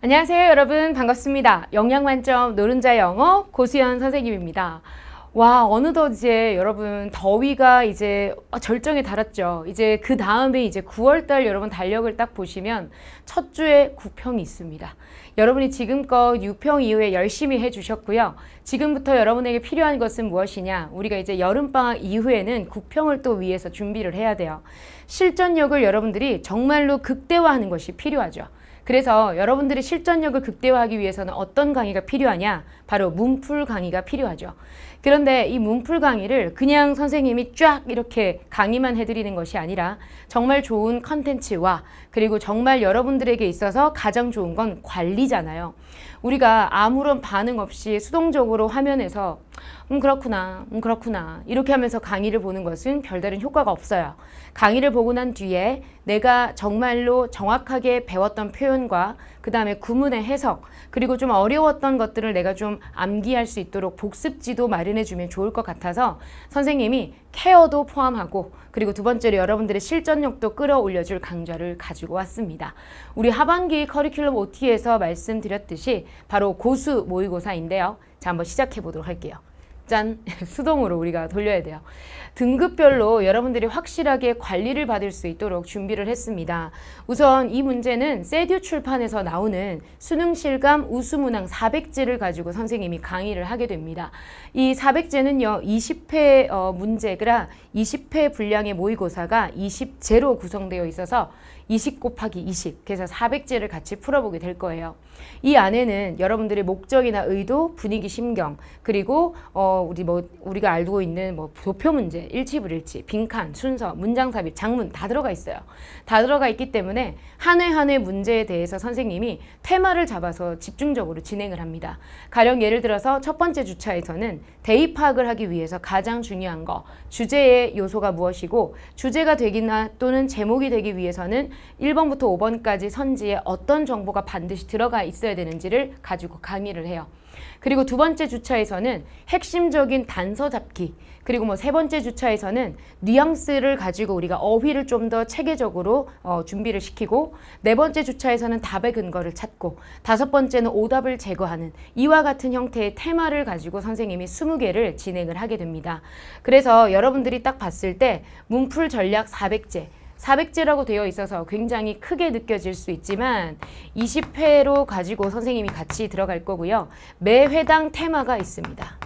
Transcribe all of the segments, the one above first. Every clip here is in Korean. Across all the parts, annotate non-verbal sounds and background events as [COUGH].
안녕하세요 여러분 반갑습니다. 영양만점 노른자 영어 고수연 선생님입니다. 와 어느덧 이제 여러분 더위가 이제 절정에 달았죠. 이제 그 다음에 이제 9월달 여러분 달력을 딱 보시면 첫 주에 9평이 있습니다. 여러분이 지금껏 6평 이후에 열심히 해주셨고요. 지금부터 여러분에게 필요한 것은 무엇이냐. 우리가 이제 여름방학 이후에는 9평을 또 위해서 준비를 해야 돼요. 실전력을 여러분들이 정말로 극대화하는 것이 필요하죠. 그래서 여러분들의 실전력을 극대화하기 위해서는 어떤 강의가 필요하냐? 바로 문풀 강의가 필요하죠. 그런데 이 문풀 강의를 그냥 선생님이 쫙 이렇게 강의만 해드리는 것이 아니라 정말 좋은 컨텐츠와 그리고 정말 여러분들에게 있어서 가장 좋은 건 관리잖아요. 우리가 아무런 반응 없이 수동적으로 화면에서 음 그렇구나 음 그렇구나 이렇게 하면서 강의를 보는 것은 별다른 효과가 없어요. 강의를 보고 난 뒤에 내가 정말로 정확하게 배웠던 표현과 그 다음에 구문의 해석, 그리고 좀 어려웠던 것들을 내가 좀 암기할 수 있도록 복습지도 마련해주면 좋을 것 같아서 선생님이 케어도 포함하고 그리고 두 번째로 여러분들의 실전력도 끌어올려줄 강좌를 가지고 왔습니다. 우리 하반기 커리큘럼 OT에서 말씀드렸듯이 바로 고수 모의고사인데요. 자, 한번 시작해 보도록 할게요. 짠! [LAUGHS] 수동으로 우리가 돌려야 돼요. 등급별로 여러분들이 확실하게 관리를 받을 수 있도록 준비를 했습니다. 우선 이 문제는 세듀 출판에서 나오는 수능 실감 우수문항 400제를 가지고 선생님이 강의를 하게 됩니다. 이 400제는요. 20회 어, 문제라 20회 분량의 모의고사가 20제로 구성되어 있어서 20 곱하기 20 그래서 400제를 같이 풀어보게 될 거예요. 이 안에는 여러분들의 목적이나 의도, 분위기, 심경 그리고 어, 우리 뭐 우리가 알고 있는 뭐 도표 문제, 일치불일치, 빈칸, 순서, 문장 삽입, 장문 다 들어가 있어요. 다 들어가 있기 때문에 한 회 한 회 문제에 대해서 선생님이 테마를 잡아서 집중적으로 진행을 합니다. 가령 예를 들어서 첫 번째 주차에서는 대입 파악을 하기 위해서 가장 중요한 거, 주제의 요소가 무엇이고 주제가 되기나 또는 제목이 되기 위해서는 1번부터 5번까지 선지에 어떤 정보가 반드시 들어가 있어야 되는지를 가지고 강의를 해요. 그리고 두 번째 주차에서는 핵심적인 단서 잡기 그리고 뭐 세 번째 주차에서는 뉘앙스를 가지고 우리가 어휘를 좀 더 체계적으로 어, 준비를 시키고 네 번째 주차에서는 답의 근거를 찾고 다섯 번째는 오답을 제거하는 이와 같은 형태의 테마를 가지고 선생님이 스무 개를 진행을 하게 됩니다. 그래서 여러분들이 딱 봤을 때 문풀 전략 4 0 0제 400제라고 되어 있어서 굉장히 크게 느껴질 수 있지만 20회로 가지고 선생님이 같이 들어갈 거고요. 매 회당 테마가 있습니다.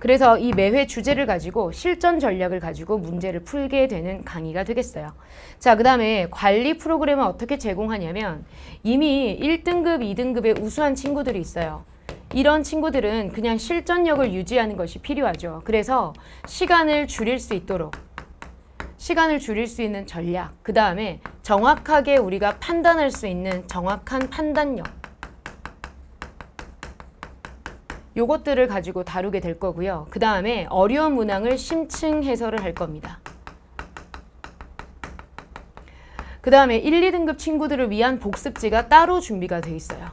그래서 이 매회 주제를 가지고 실전 전략을 가지고 문제를 풀게 되는 강의가 되겠어요. 자, 그 다음에 관리 프로그램을 어떻게 제공하냐면 이미 1등급, 2등급의 우수한 친구들이 있어요. 이런 친구들은 그냥 실전력을 유지하는 것이 필요하죠. 그래서 시간을 줄일 수 있도록 시간을 줄일 수 있는 전략, 그 다음에 정확하게 우리가 판단할 수 있는 정확한 판단력 요것들을 가지고 다루게 될 거고요. 그 다음에 어려운 문항을 심층 해설을 할 겁니다. 그 다음에 1, 2등급 친구들을 위한 복습지가 따로 준비가 돼 있어요.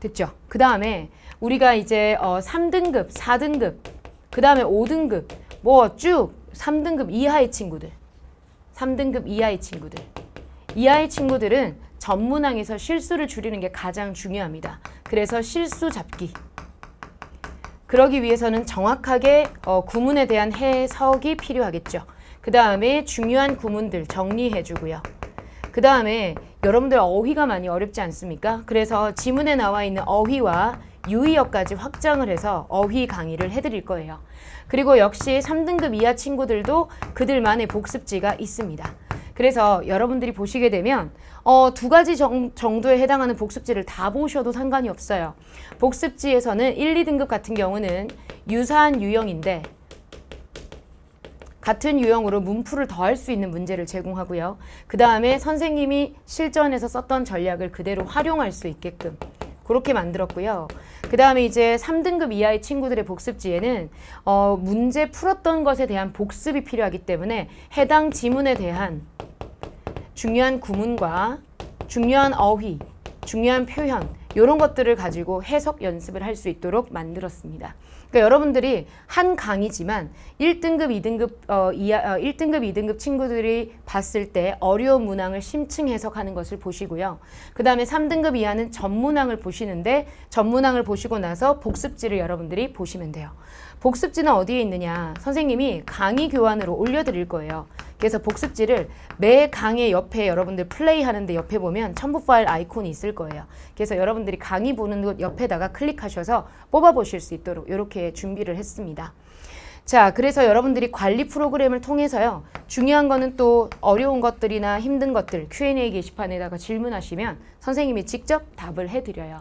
됐죠? 그 다음에 우리가 이제 어 3등급, 4등급, 그 다음에 5등급 뭐쭉 3등급 이하의 친구들 3등급 이하의 친구들 이하의 친구들은 전문항에서 실수를 줄이는 게 가장 중요합니다. 그래서 실수 잡기 그러기 위해서는 정확하게 어, 구문에 대한 해석이 필요하겠죠. 그 다음에 중요한 구문들 정리해주고요. 그 다음에 여러분들 어휘가 많이 어렵지 않습니까? 그래서 지문에 나와 있는 어휘와 유의어까지 확장을 해서 어휘 강의를 해드릴 거예요. 그리고 역시 3등급 이하 친구들도 그들만의 복습지가 있습니다. 그래서 여러분들이 보시게 되면 어, 두 가지 정, 도에 해당하는 복습지를 다 보셔도 상관이 없어요. 복습지에서는 1, 2등급 같은 경우는 유사한 유형인데 같은 유형으로 문풀을 더할 수 있는 문제를 제공하고요. 그 다음에 선생님이 실전에서 썼던 전략을 그대로 활용할 수 있게끔 그렇게 만들었고요. 그 다음에 이제 3등급 이하의 친구들의 복습지에는 어, 문제 풀었던 것에 대한 복습이 필요하기 때문에 해당 지문에 대한 중요한 구문과 중요한 어휘, 중요한 표현 이런 것들을 가지고 해석 연습을 할 수 있도록 만들었습니다. 그러니까 여러분들이 한강의지만 1등급, 2등급, 어, 이하, 어, 1등급, 2등급 친구들이 봤을 때 어려운 문항을 심층 해석하는 것을 보시고요. 그 다음에 3등급 이하는 전문항을 보시는데 전문항을 보시고 나서 복습지를 여러분들이 보시면 돼요. 복습지는 어디에 있느냐. 선생님이 강의 교환으로 올려드릴 거예요. 그래서 복습지를 매 강의 옆에 여러분들 플레이하는데 옆에 보면 첨부 파일 아이콘이 있을 거예요. 그래서 여러분들이 강의 보는 곳 옆에다가 클릭하셔서 뽑아보실 수 있도록 이렇게 준비를 했습니다. 자, 그래서 여러분들이 관리 프로그램을 통해서요. 중요한 거는 또 어려운 것들이나 힘든 것들 Q&A 게시판에다가 질문하시면 선생님이 직접 답을 해드려요.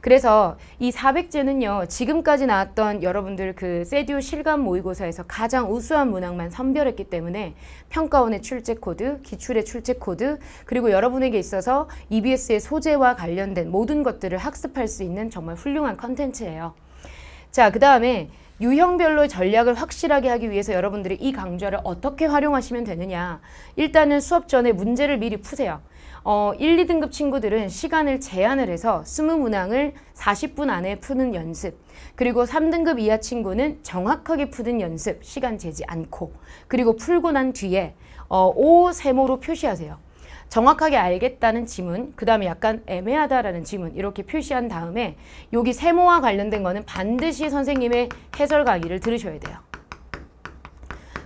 그래서 이 400제는요. 지금까지 나왔던 여러분들 그 세듀 실감 모의고사에서 가장 우수한 문항만 선별했기 때문에 평가원의 출제 코드, 기출의 출제 코드, 그리고 여러분에게 있어서 EBS의 소재와 관련된 모든 것들을 학습할 수 있는 정말 훌륭한 컨텐츠예요. 자, 그 다음에 유형별로 전략을 확실하게 하기 위해서 여러분들이 이 강좌를 어떻게 활용하시면 되느냐 일단은 수업 전에 문제를 미리 푸세요. 어, 1, 2등급 친구들은 시간을 제한을 해서 20문항을 40분 안에 푸는 연습 그리고 3등급 이하 친구는 정확하게 푸는 연습 시간 재지 않고 그리고 풀고 난 뒤에 어, 5, 세모로 표시하세요. 정확하게 알겠다는 지문, 그 다음에 약간 애매하다라는 지문 이렇게 표시한 다음에 여기 세모와 관련된 거는 반드시 선생님의 해설 강의를 들으셔야 돼요.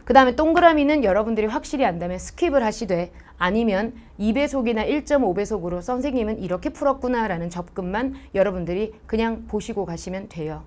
그 다음에 동그라미는 여러분들이 확실히 안다면 스킵을 하시되 아니면 2배속이나 1.5배속으로 선생님은 이렇게 풀었구나 라는 접근만 여러분들이 그냥 보시고 가시면 돼요.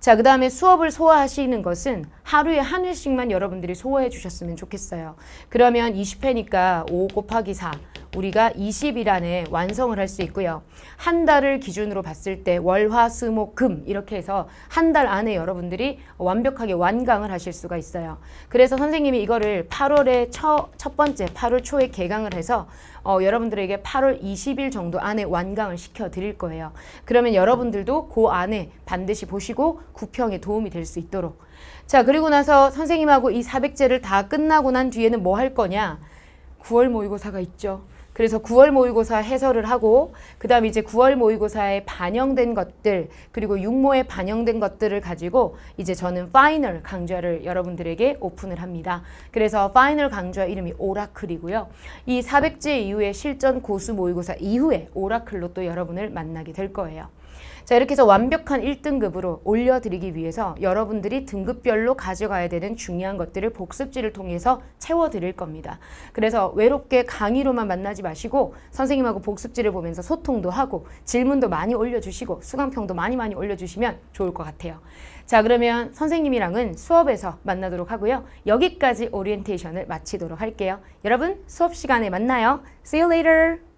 자, 그 다음에 수업을 소화하시는 것은 하루에 한 회씩만 여러분들이 소화해 주셨으면 좋겠어요. 그러면 20회니까 5 곱하기 4. 우리가 20일 안에 완성을 할 수 있고요. 한 달을 기준으로 봤을 때 월화수목금 이렇게 해서 한 달 안에 여러분들이 완벽하게 완강을 하실 수가 있어요. 그래서 선생님이 이거를 8월에 처, 첫 번째 8월 초에 개강을 해서 어, 여러분들에게 8월 20일 정도 안에 완강을 시켜 드릴 거예요. 그러면 여러분들도 그 안에 반드시 보시고 구평에 도움이 될 수 있도록 자 그리고 나서 선생님하고 이 400제를 다 끝나고 난 뒤에는 뭐 할 거냐 9월 모의고사가 있죠. 그래서 9월 모의고사 해설을 하고 그다음 이제 9월 모의고사에 반영된 것들 그리고 6모에 반영된 것들을 가지고 이제 저는 파이널 강좌를 여러분들에게 오픈을 합니다. 그래서 파이널 강좌 이름이 오라클이고요. 이 400제 이후에 실전 고수 모의고사 이후에 오라클로 또 여러분을 만나게 될 거예요. 자 이렇게 해서 완벽한 1등급으로 올려드리기 위해서 여러분들이 등급별로 가져가야 되는 중요한 것들을 복습지를 통해서 채워드릴 겁니다. 그래서 외롭게 강의로만 만나지 마시고 선생님하고 복습지를 보면서 소통도 하고 질문도 많이 올려주시고 수강평도 많이 많이 올려주시면 좋을 것 같아요. 자 그러면 선생님이랑은 수업에서 만나도록 하고요. 여기까지 오리엔테이션을 마치도록 할게요. 여러분 수업 시간에 만나요. See you later!